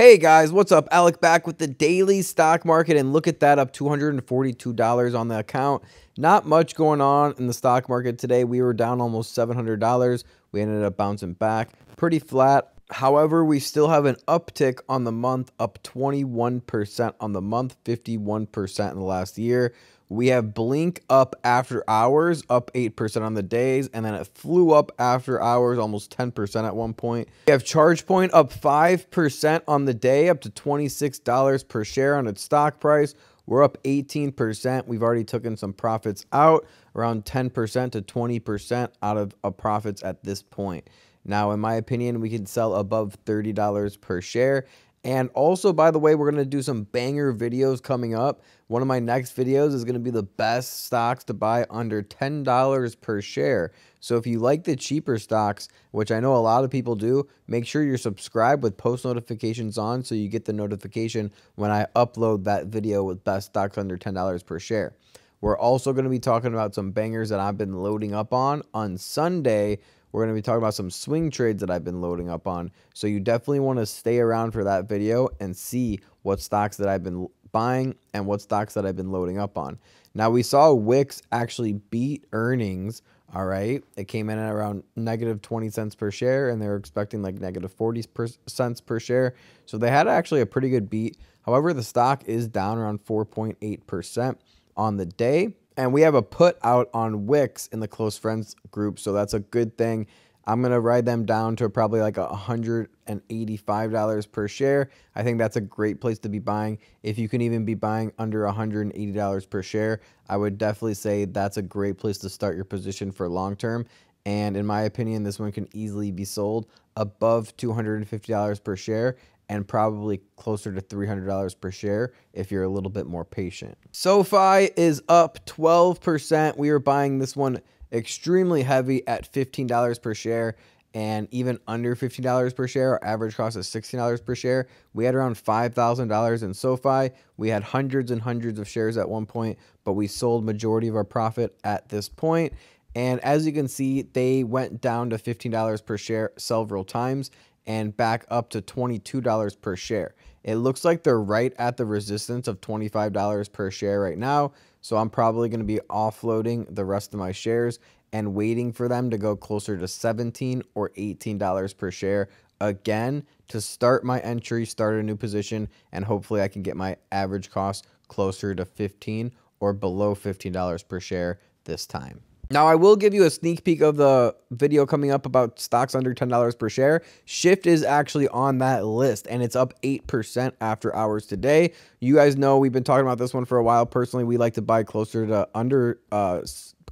Hey guys, what's up? Alec back with the daily stock market, and look at that up $242 on the account. Not much going on in the stock market today. We were down almost $700. We ended up bouncing back pretty flat. However, we still have an uptick on the month, up 21% on the month, 51% in the last year. We have Blink up after hours, up 8% on the days, and then it flew up after hours, almost 10% at one point. We have ChargePoint up 5% on the day, up to $26 per share on its stock price. We're up 18%. We've already taken some profits out, around 10% to 20% out of uh, profits at this point. Now, in my opinion, we can sell above $30 per share and also, by the way, we're going to do some banger videos coming up. One of my next videos is going to be the best stocks to buy under $10 per share. So if you like the cheaper stocks, which I know a lot of people do, make sure you're subscribed with post notifications on so you get the notification when I upload that video with best stocks under $10 per share. We're also going to be talking about some bangers that I've been loading up on on Sunday we're going to be talking about some swing trades that I've been loading up on. So you definitely want to stay around for that video and see what stocks that I've been buying and what stocks that I've been loading up on. Now we saw Wix actually beat earnings. All right. It came in at around negative 20 cents per share and they were expecting like negative 40 per cents per share. So they had actually a pretty good beat. However, the stock is down around 4.8% on the day. And we have a put out on Wix in the close friends group, so that's a good thing. I'm going to ride them down to probably like $185 per share. I think that's a great place to be buying. If you can even be buying under $180 per share, I would definitely say that's a great place to start your position for long term. And in my opinion, this one can easily be sold above $250 per share and probably closer to $300 per share if you're a little bit more patient. SoFi is up 12%. We are buying this one extremely heavy at $15 per share and even under $15 per share. Our average cost is $16 per share. We had around $5,000 in SoFi. We had hundreds and hundreds of shares at one point, but we sold majority of our profit at this point. And as you can see, they went down to $15 per share several times and back up to $22 per share. It looks like they're right at the resistance of $25 per share right now. So I'm probably going to be offloading the rest of my shares and waiting for them to go closer to 17 dollars or $18 per share again to start my entry, start a new position, and hopefully I can get my average cost closer to 15 dollars or below $15 per share this time. Now, I will give you a sneak peek of the video coming up about stocks under $10 per share. Shift is actually on that list and it's up 8% after hours today. You guys know we've been talking about this one for a while. Personally, we like to buy closer to under uh,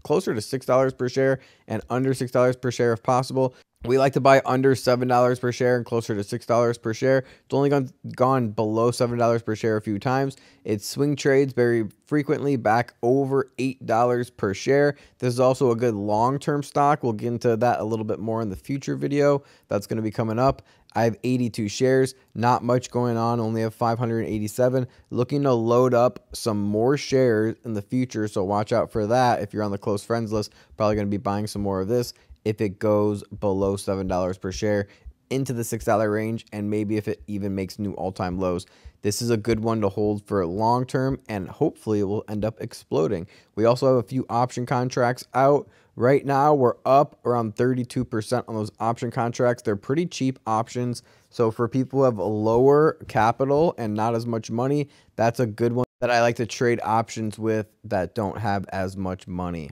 closer to $6 per share and under $6 per share if possible. We like to buy under $7 per share and closer to $6 per share. It's only gone, gone below $7 per share a few times. It swing trades very frequently back over $8 per share. This is also a good long-term stock. We'll get into that a little bit more in the future video. That's going to be coming up. I have 82 shares, not much going on, only have 587. Looking to load up some more shares in the future, so watch out for that. If you're on the close friends list, probably going to be buying some more of this if it goes below $7 per share into the $6 range, and maybe if it even makes new all time lows. This is a good one to hold for long term, and hopefully it will end up exploding. We also have a few option contracts out. Right now, we're up around 32% on those option contracts. They're pretty cheap options. So, for people who have lower capital and not as much money, that's a good one that I like to trade options with that don't have as much money.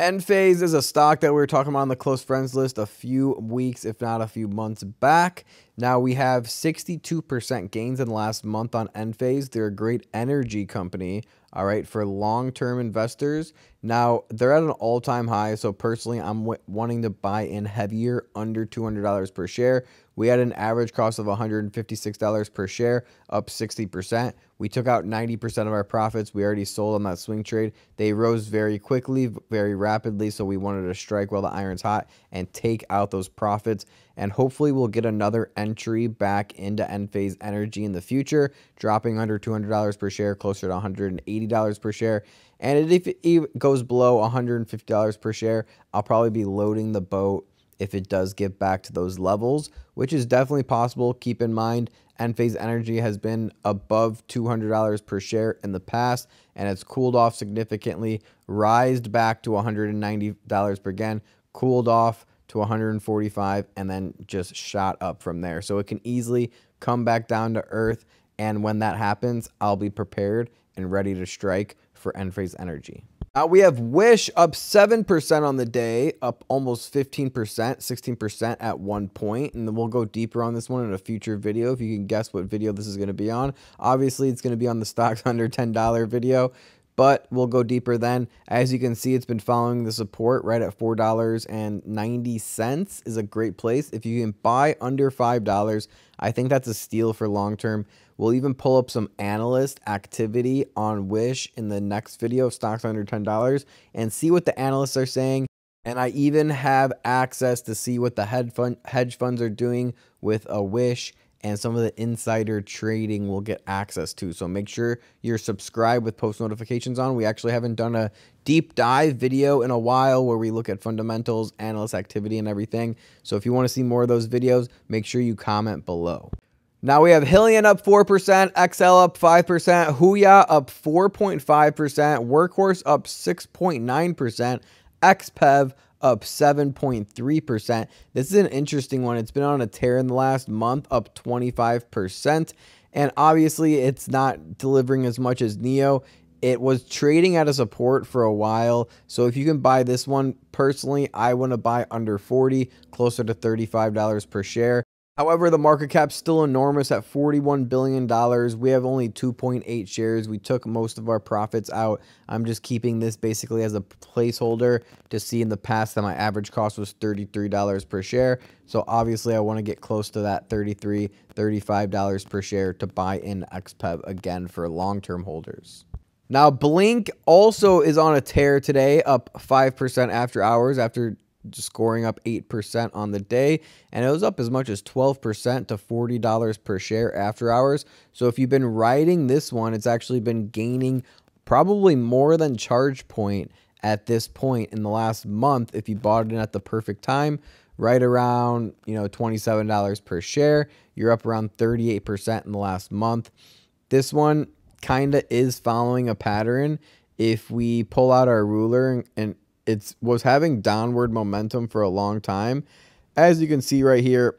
Enphase is a stock that we were talking about on the close friends list a few weeks, if not a few months back. Now we have 62% gains in the last month on Enphase. They're a great energy company, all right, for long-term investors. Now they're at an all-time high, so personally I'm wanting to buy in heavier under $200 per share. We had an average cost of $156 per share, up 60%. We took out 90% of our profits. We already sold on that swing trade. They rose very quickly, very rapidly, so we wanted to strike while the iron's hot and take out those profits and hopefully we'll get another entry back into Enphase Energy in the future, dropping under $200 per share, closer to $180 per share. And if it goes below $150 per share, I'll probably be loading the boat if it does get back to those levels, which is definitely possible. Keep in mind, Enphase Energy has been above $200 per share in the past, and it's cooled off significantly, rised back to $190 per again, cooled off to 145 and then just shot up from there. So it can easily come back down to earth. And when that happens, I'll be prepared and ready to strike for Enphase Energy. Now uh, we have Wish up 7% on the day, up almost 15%, 16% at one point. And then we'll go deeper on this one in a future video if you can guess what video this is going to be on. Obviously, it's going to be on the stocks under $10 video but we'll go deeper then. As you can see, it's been following the support right at $4.90 is a great place. If you can buy under $5, I think that's a steal for long term. We'll even pull up some analyst activity on Wish in the next video of stocks under $10 and see what the analysts are saying. And I even have access to see what the hedge, fund, hedge funds are doing with a Wish and some of the insider trading we will get access to. So make sure you're subscribed with post notifications on. We actually haven't done a deep dive video in a while where we look at fundamentals, analyst activity, and everything. So if you want to see more of those videos, make sure you comment below. Now we have Hillian up 4%, XL up 5%, Huya up 4.5%, Workhorse up 6.9%, XPEV up 7.3%. This is an interesting one. It's been on a tear in the last month, up 25%. And obviously, it's not delivering as much as NEO. It was trading out of support for a while. So if you can buy this one, personally, I want to buy under 40, closer to $35 per share. However, the market cap's still enormous at $41 billion. We have only 2.8 shares. We took most of our profits out. I'm just keeping this basically as a placeholder to see in the past that my average cost was $33 per share. So obviously I want to get close to that $33, $35 per share to buy in XPEV again for long-term holders. Now, Blink also is on a tear today, up 5% after hours after scoring up 8% on the day, and it was up as much as 12% to $40 per share after hours. So if you've been riding this one, it's actually been gaining probably more than charge point at this point in the last month if you bought it at the perfect time right around you know $27 per share you're up around 38% in the last month this one kind of is following a pattern if we pull out our ruler and, and, it was having downward momentum for a long time. As you can see right here,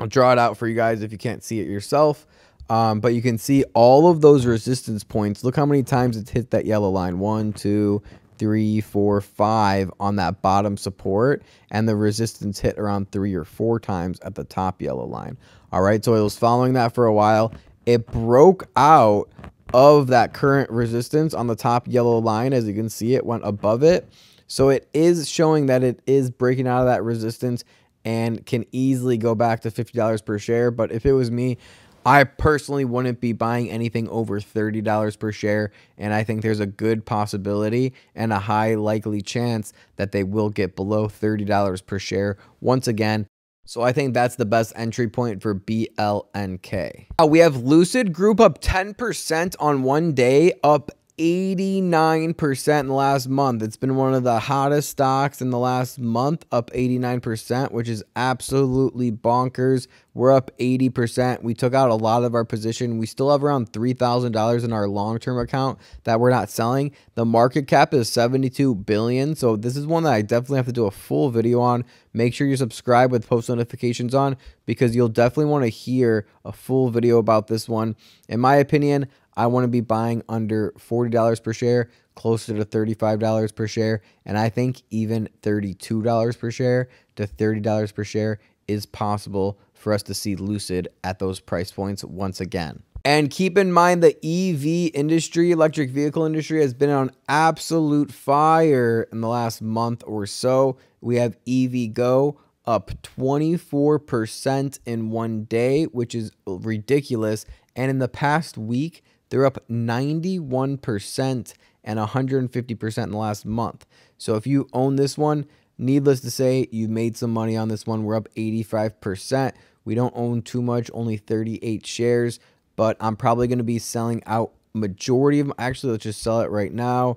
I'll draw it out for you guys if you can't see it yourself. Um, but you can see all of those resistance points. Look how many times it's hit that yellow line. One, two, three, four, five on that bottom support. And the resistance hit around three or four times at the top yellow line. All right, so it was following that for a while. It broke out of that current resistance on the top yellow line. As you can see, it went above it so it is showing that it is breaking out of that resistance and can easily go back to $50 per share. But if it was me, I personally wouldn't be buying anything over $30 per share. And I think there's a good possibility and a high likely chance that they will get below $30 per share once again. So I think that's the best entry point for BLNK. Now we have Lucid Group up 10% on one day, up 89% in the last month. It's been one of the hottest stocks in the last month, up 89%, which is absolutely bonkers. We're up 80%. We took out a lot of our position. We still have around $3,000 in our long-term account that we're not selling. The market cap is 72 billion, so this is one that I definitely have to do a full video on. Make sure you subscribe with post notifications on because you'll definitely want to hear a full video about this one. In my opinion, I want to be buying under $40 per share, closer to $35 per share, and I think even $32 per share to $30 per share is possible for us to see Lucid at those price points once again. And keep in mind the EV industry, electric vehicle industry, has been on absolute fire in the last month or so. We have EV Go up 24% in one day, which is ridiculous. And in the past week, they're up 91% and 150% in the last month. So if you own this one, needless to say, you made some money on this one. We're up 85%. We don't own too much, only 38 shares, but I'm probably going to be selling out majority of them. Actually, let's just sell it right now.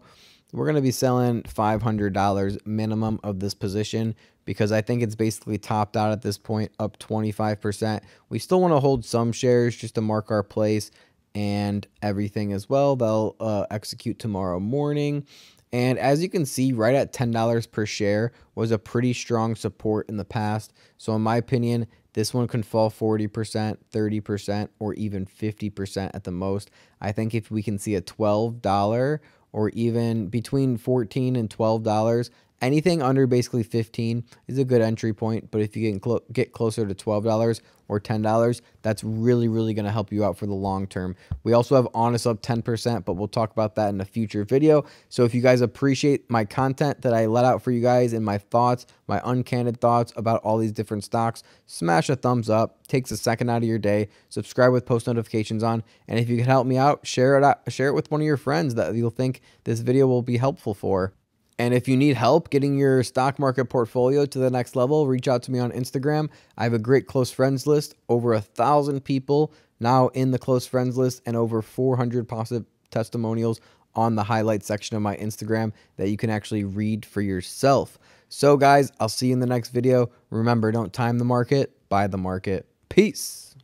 We're going to be selling $500 minimum of this position because I think it's basically topped out at this point, up 25%. We still want to hold some shares just to mark our place and everything as well. They'll uh, execute tomorrow morning. And as you can see, right at $10 per share was a pretty strong support in the past. So, in my opinion, this one can fall 40%, 30%, or even 50% at the most. I think if we can see a $12 or even between $14 and $12, Anything under basically 15 is a good entry point, but if you can cl get closer to $12 or $10, that's really, really going to help you out for the long term. We also have Honest up 10%, but we'll talk about that in a future video. So if you guys appreciate my content that I let out for you guys and my thoughts, my uncandid thoughts about all these different stocks, smash a thumbs up. Takes a second out of your day. Subscribe with post notifications on. And if you can help me out, share it out, share it with one of your friends that you'll think this video will be helpful for. And if you need help getting your stock market portfolio to the next level, reach out to me on Instagram. I have a great close friends list, over a thousand people now in the close friends list, and over 400 positive testimonials on the highlight section of my Instagram that you can actually read for yourself. So, guys, I'll see you in the next video. Remember, don't time the market, buy the market. Peace.